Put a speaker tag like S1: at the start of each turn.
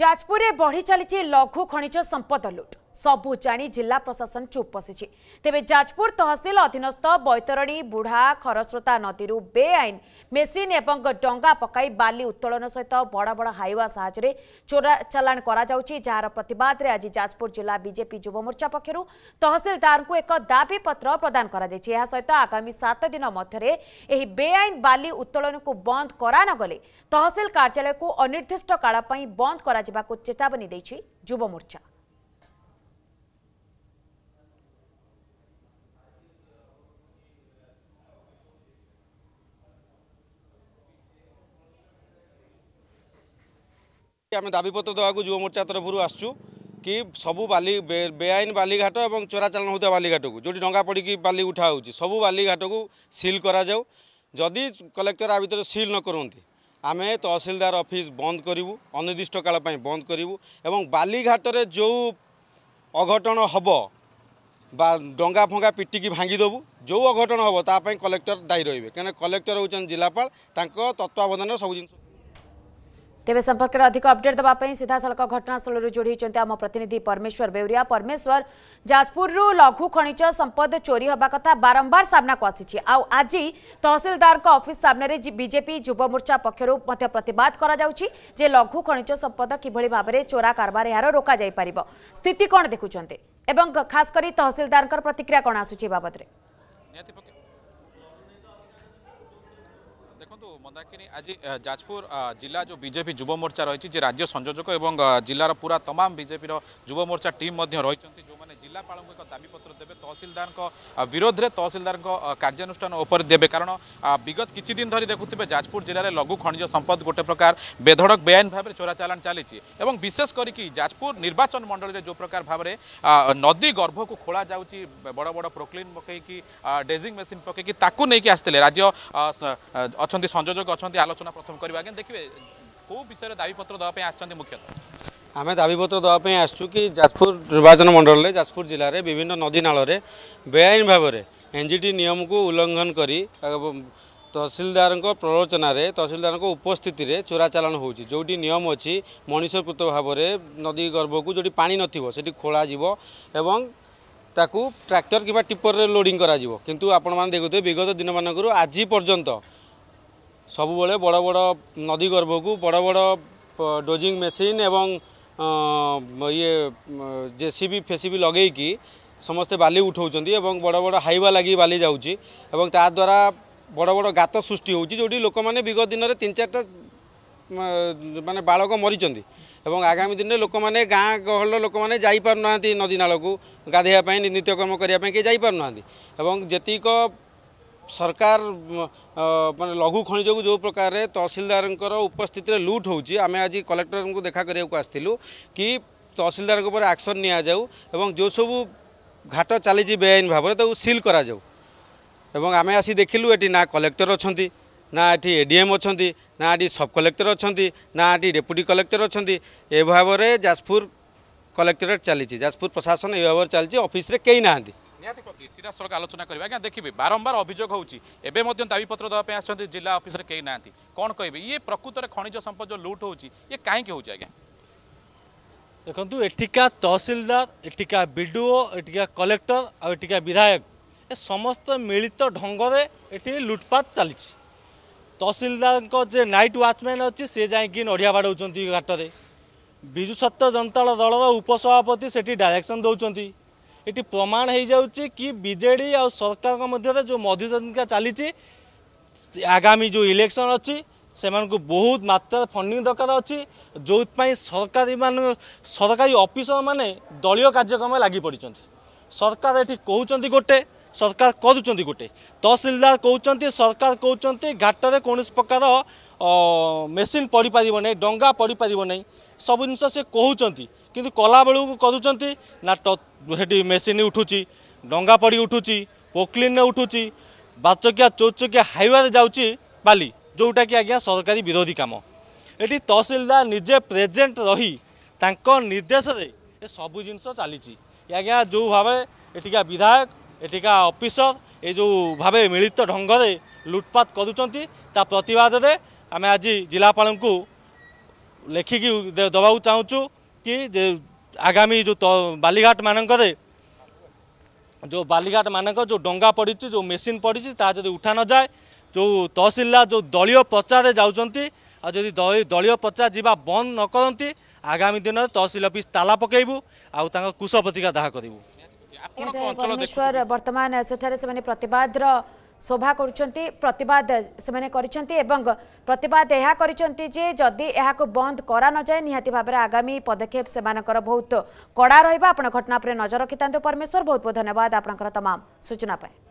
S1: ଯାଜପୁରରେ ବଢ଼ି ଚାଲିଛି ଲଘୁ ଖଣିଜ ସମ୍ପଦ ଲୁଟ୍ সবু জাঁ জেলা প্রশাসন চুপ বসিছে তেমনি যাজপুর তহসিল অধীনস্থ বৈতরণী বুড়া খরস্রোতা নদীর বেআইন মেসিন এবং ডঙ্গা পকাই বালি উত্তোলন সহ বড় বড় হাইওয়া সাহায্যে চোরা চালাণ করা যাচ্ছে যার প্রতবাদে আজ যাজপুর জেলা বিজেপি যুবমোর্চা পক্ষ তহসিলদার এক দাবিপত্র প্রদান করা সহ আগামী সাত দিন মধ্যে এই বেআইন বালি উত্তোলনকু বন্ধ করা নগলে তহসিল কার্যালয়কু অনির্দিষ্ট কাল বন্ধ করা চেতাবনী দিয়েছে যুবমোর্চা
S2: ଆମେ ଦାବିପତ୍ର ଦେବାକୁ ଯୁବ ମୋର୍ଚ୍ଚା ତରଫରୁ ଆସିଛୁ କି ସବୁ ବାଲି ବେଆଇନ ବାଲିଘାଟ ଏବଂ ଚୋରାଚାଲାଣ ହେଉଥିବା ବାଲିଘାଟକୁ ଯେଉଁଠି ଡଙ୍ଗା ପଡ଼ିକି ବାଲି ଉଠା ହେଉଛି ସବୁ ବାଲିଘାଟକୁ ସିଲ୍ କରାଯାଉ ଯଦି କଲେକ୍ଟର ଆ ଭିତରେ ସିଲ୍ ନ କରନ୍ତି ଆମେ ତହସିଲଦାର ଅଫିସ୍ ବନ୍ଦ କରିବୁ ଅନିର୍ଦ୍ଦିଷ୍ଟ କାଳ ପାଇଁ ବନ୍ଦ କରିବୁ ଏବଂ ବାଲିଘାଟରେ ଯେଉଁ ଅଘଟଣ ହେବ বা ডঙ্গা ফঙ্গা পিটিকি ভাঙ্গিদেবু যে অঘটন হব তা কলেক্টর দায়ী রহবে কেন কলেক্টর হচ্ছেন জেলাপাল তাঁর তত্ত্বাবধানে সব জিনিস
S1: ତେବେ ସମ୍ପର୍କରେ ଅଧିକ ଅପଡେଟ୍ ଦେବା ପାଇଁ ସିଧାସଳଖ ଘଟଣାସ୍ଥଳରୁ ଯୋଡ଼ି ହୋଇଛନ୍ତି ଆମ ପ୍ରତିନିଧି ପରମେଶ୍ୱର ବେଉରିଆ ପରମେଶ୍ୱର ଯାଜପୁରରୁ ଲଘୁ ଖଣିଜ ସମ୍ପଦ ଚୋରି ହେବା କଥା ବାରମ୍ବାର ସାମ୍ନାକୁ ଆସିଛି ଆଉ ଆଜି ତହସିଲଦାରଙ୍କ ଅଫିସ୍ ସାମ୍ନାରେ ବିଜେପି ଯୁବମୋର୍ଚ୍ଚା ପକ୍ଷରୁ ମଧ୍ୟ ପ୍ରତିବାଦ କରାଯାଉଛି ଯେ ଲଘୁ ଖଣିଜ ସମ୍ପଦ କିଭଳି ଭାବରେ ଚୋରା କାରବାର ଏହାର ରୋକାଯାଇପାରିବ ସ୍ଥିତି କ'ଣ ଦେଖୁଛନ୍ତି ଏବଂ ଖାସ୍ କରି ତହସିଲଦାରଙ୍କର ପ୍ରତିକ୍ରିୟା କ'ଣ ଆସୁଛି ଏ ବାବଦରେ
S3: ନିହାତି ଦେଖନ୍ତୁ ମନ୍ଦାକିନୀ ଆଜି ଯାଜପୁର ଜିଲ୍ଲା ଯେଉଁ ବିଜେପି ଯୁବ ମୋର୍ଚ୍ଚା ରହିଛି ଯେ ରାଜ୍ୟ ସଂଯୋଜକ ଏବଂ ଜିଲ୍ଲାର ପୁରା ତମାମ ବିଜେପିର ଯୁବ ମୋର୍ଚ୍ଚା ଟିମ୍ ମଧ୍ୟ ରହିଛନ୍ତି ଜିଲ୍ଲାପାଳଙ୍କୁ ଏକ ଦାବିପତ୍ର ଦେବେ ତହସିଲଦାରଙ୍କ ବିରୋଧରେ ତହସିଲଦାରଙ୍କ କାର୍ଯ୍ୟାନୁଷ୍ଠାନ ଉପରେ ଦେବେ କାରଣ ବିଗତ କିଛି ଦିନ ଧରି ଦେଖୁଥିବେ ଯାଜପୁର ଜିଲ୍ଲାରେ ଲଘୁ ଖଣିଜ ସମ୍ପଦ ଗୋଟେ ପ୍ରକାର ବେଧଡ଼କ ବେଆଇନ ଭାବରେ ଚୋରାଚାଲାଣ ଚାଲିଛି ଏବଂ ବିଶେଷ କରିକି ଯାଜପୁର ନିର୍ବାଚନ ମଣ୍ଡଳୀରେ ଯେଉଁ ପ୍ରକାର ଭାବରେ ନଦୀ ଗର୍ଭକୁ ଖୋଳା ଯାଉଛି ବଡ଼ ବଡ଼ ପ୍ରୋକ୍ଲିନ୍ ପକାଇକି ଡେଜିଂ ମେସିନ୍ ପକାଇକି ତାକୁ ନେଇକି ଆସିଥିଲେ ରାଜ୍ୟ ଅଛନ୍ତି ସଂଯୋଜକ ଅଛନ୍ତି ଆଲୋଚନା ପ୍ରଥମ କରିବା ଆଜ୍ଞା ଦେଖିବେ କେଉଁ ବିଷୟରେ ଦାବିପତ୍ର ଦେବା ପାଇଁ ଆସିଛନ୍ତି ମୁଖ୍ୟତଃ
S2: ଆମେ ଦାବିପତ୍ର ଦେବା ପାଇଁ ଆସିଛୁ କି ଯାଜପୁର ନିର୍ବାଚନ ମଣ୍ଡଳରେ ଯାଜପୁର ଜିଲ୍ଲାରେ ବିଭିନ୍ନ ନଦୀ ନାଳରେ ବେଆଇନ ଭାବରେ ଏନ୍ଜିଟି ନିୟମକୁ ଉଲ୍ଲଂଘନ କରି ତହସିଲଦାରଙ୍କ ପ୍ରରୋଚନାରେ ତହସିଲଦାରଙ୍କ ଉପସ୍ଥିତିରେ ଚୋରାଚାଲାଣ ହେଉଛି ଯେଉଁଠି ନିୟମ ଅଛି ମଣିଷକୃତ ଭାବରେ ନଦୀ ଗର୍ଭକୁ ଯେଉଁଠି ପାଣି ନଥିବ ସେଠି ଖୋଳାଯିବ ଏବଂ ତାକୁ ଟ୍ରାକ୍ଟର କିମ୍ବା ଟିପରରେ ଲୋଡ଼ିଂ କରାଯିବ କିନ୍ତୁ ଆପଣମାନେ ଦେଖୁଥିବେ ବିଗତ ଦିନମାନଙ୍କରୁ ଆଜି ପର୍ଯ୍ୟନ୍ତ ସବୁବେଳେ ବଡ଼ ବଡ଼ ନଦୀ ଗର୍ଭକୁ ବଡ଼ ବଡ଼ ଡୋଜିଂ ମେସିନ୍ ଏବଂ ଇଏ ଜେସିବି ଫେସିବି ଲଗେଇକି ସମସ୍ତେ ବାଲି ଉଠାଉଛନ୍ତି ଏବଂ ବଡ଼ ବଡ଼ ହାଇୱା ଲାଗି ବାଲି ଯାଉଛି ଏବଂ ତାଦ୍ୱାରା ବଡ଼ ବଡ଼ ଗାତ ସୃଷ୍ଟି ହେଉଛି ଯେଉଁଠି ଲୋକମାନେ ବିଗତ ଦିନରେ ତିନି ଚାରିଟା ମାନେ ବାଳକ ମରିଛନ୍ତି ଏବଂ ଆଗାମୀ ଦିନରେ ଲୋକମାନେ ଗାଁ ଗହଳିର ଲୋକମାନେ ଯାଇପାରୁନାହାନ୍ତି ନଦୀ ନାଳକୁ ଗାଧୋଇବା ପାଇଁ ନିତ୍ୟକର୍ମ କରିବା ପାଇଁ କେହି ଯାଇପାରୁନାହାନ୍ତି ଏବଂ ଯେତିକ সরকার মানে লঘু খনিজ যে প্রকার তহসিলদার উপস্থিতিরে লুট হচ্ছে আমি আজ কলেক্টর দেখা করা আসছিল কি তহসিলদার উপরে আকশন নিয়ে যাও এবং যে সবু ঘাট চালিছে বেআইন ভাবে তা সিল করা যাও এবং আমি আসি দেখিলু এটি না কলেক্টর অনেক না এটি এডিএম অনেক না এটি সব কলেক্টর অনেক না এটি ডেপুটি কলেক্টর অনেক এভাবে যাজপুর কলেক্টরেট চালিছি যাজপুর প্রশাসন এইভাবে চালছে অফিসে কেই না
S3: ନିହାତି ପ୍ରତି ସିଧାସଳଖ ଆଲୋଚନା କରିବା ଆଜ୍ଞା ଦେଖିବେ ବାରମ୍ବାର ଅଭିଯୋଗ ହେଉଛି ଏବେ ମଧ୍ୟ ଦାବିପତ୍ର ଦେବା ପାଇଁ ଆସିଛନ୍ତି ଜିଲ୍ଲା ଅଫିସରେ କେହି ନାହାନ୍ତି କ'ଣ କହିବେ ଇଏ ପ୍ରକୃତରେ ଖଣିଜ ସମ୍ପଦ ଯେଉଁ ଲୁଟ୍ ହେଉଛି ଇଏ କାହିଁକି ହେଉଛି ଆଜ୍ଞା
S4: ଦେଖନ୍ତୁ ଏଠିକା ତହସିଲଦାର ଏଠିକା ବି ଡି ଓ ଏଠିକା କଲେକ୍ଟର ଆଉ ଏଠିକା ବିଧାୟକ ଏ ସମସ୍ତ ମିଳିତ ଢଙ୍ଗରେ ଏଠି ଲୁଟପାଟ ଚାଲିଛି ତହସିଲଦାରଙ୍କ ଯେ ନାଇଟ୍ ୱାଚମ୍ୟାନ୍ ଅଛି ସେ ଯାଇକି ନଡ଼ିଆ ବାଡ଼ଉଛନ୍ତି ଘାଟରେ ବିଜୁ ସତ୍ୟ ଜନତା ଦଳର ଉପସଭାପତି ସେଠି ଡାଇରେକ୍ସନ୍ ଦେଉଛନ୍ତି এটি প্রমাণ হয়ে যাচ্ছে কি বিজেডি আ সরকার মধ্যে যে মধ্যস্থতা চালিছি আগামী যে ইলেকশন অছি ସେମାନଙ୍କୁ ବହୁତ ମାତ୍ରାରେ ଫଣ୍ଡିଂ ଦରକାର ଅଛି ଯେଉଁଥିପାଇଁ ସରକାରୀ ମାନେ ସରକାରୀ ଅଫିସରମାନେ ଦଳୀୟ କାର୍ଯ୍ୟକ୍ରମରେ ଲାଗି ପଡ଼ିଛନ୍ତି ସରକାର ଏଠି କହୁଛନ୍ତି ଗୋଟେ ସରକାର କରୁଛନ୍ତି ଗୋଟେ ତହସିଲଦାର କହୁଛନ୍ତି ସରକାର କହୁଛନ୍ତି ଘାଟରେ କୌଣସି ପ୍ରକାର ମେସିନ୍ ପଡ଼ିପାରିବ ନାହିଁ ଡଙ୍ଗା ପଡ଼ିପାରିବ ନାହିଁ ସବୁ ଜିନିଷ ସେ କହୁଛନ୍ତି କିନ୍ତୁ କଲାବେଳକୁ କରୁଛନ୍ତି ନା ସେଠି ମେସିନ୍ ଉଠୁଛି ଡଙ୍ଗା ପଡ଼ି ଉଠୁଛି ପୋକ୍ଲିନ୍ରେ ଉଠୁଛି ବାଚକିଆ ଚୌଚକିଆ ହାଇୱେରେ ଯାଉଛି ବାଲି ଯେଉଁଟାକି ଆଜ୍ଞା ସରକାରୀ ବିରୋଧୀ କାମ ଏଠି ତହସିଲଦାର ନିଜେ ପ୍ରେଜେଣ୍ଟ ରହି ତାଙ୍କ ନିର୍ଦ୍ଦେଶରେ ଏ ସବୁ ଜିନିଷ ଚାଲିଛି ଆଜ୍ଞା ଯେଉଁ ଭାବେ ଏଠିକା ବିଧାୟକ ଏଠିକା ଅଫିସର ଏ ଯେଉଁ ଭାବେ ମିଳିତ ଢଙ୍ଗରେ ଲୁଟପାଟ କରୁଛନ୍ତି ତା ପ୍ରତିବାଦରେ ଆମେ ଆଜି ଜିଲ୍ଲାପାଳଙ୍କୁ ଲେଖିକି ଦେବାକୁ ଚାହୁଁଛୁ କି ଯେ ଆଗାମୀ ଯେଉଁ ବାଲିଘାଟ ମାନଙ୍କରେ ଯେଉଁ ବାଲିଘାଟ ମାନଙ୍କ ଯେଉଁ ଡଙ୍ଗା ପଡ଼ିଛି ଯେଉଁ ମେସିନ୍ ପଡ଼ିଛି ତାହା ଯଦି ଉଠା ନଯାଏ ଯେଉଁ ତହସିଲଦାର ଯେଉଁ ଦଳୀୟ ପ୍ରଚାରରେ ଯାଉଛନ୍ତି ଆଉ ଯଦି ଦଳୀୟ ପ୍ରଚାର ଯିବା ବନ୍ଦ ନ କରନ୍ତି ଆଗାମୀ ଦିନରେ ତହସିଲ ଅଫିସ୍ ତାଲା ପକାଇବୁ ଆଉ ତାଙ୍କ କୁଶ ପ୍ରତିକା ଦାହ କରିବୁ
S1: ବର୍ତ୍ତମାନ ସେଠାରେ ସେମାନେ ପ୍ରତିବାଦର ଶୋଭା କରୁଛନ୍ତି ପ୍ରତିବାଦ ସେମାନେ କରିଛନ୍ତି ଏବଂ ପ୍ରତିବାଦ ଏହା କରିଛନ୍ତି ଯେ ଯଦି ଏହାକୁ ବନ୍ଦ କରାନଯାଏ ନିହାତି ଭାବରେ ଆଗାମୀ ପଦକ୍ଷେପ ସେମାନଙ୍କର ବହୁତ କଡ଼ା ରହିବ ଆପଣ ଘଟଣା ଉପରେ ନଜର ରଖିଥାନ୍ତୁ ପରମେଶ୍ୱର ବହୁତ ବହୁତ ଧନ୍ୟବାଦ ଆପଣଙ୍କର ତମାମ ସୂଚନା ପାଇଁ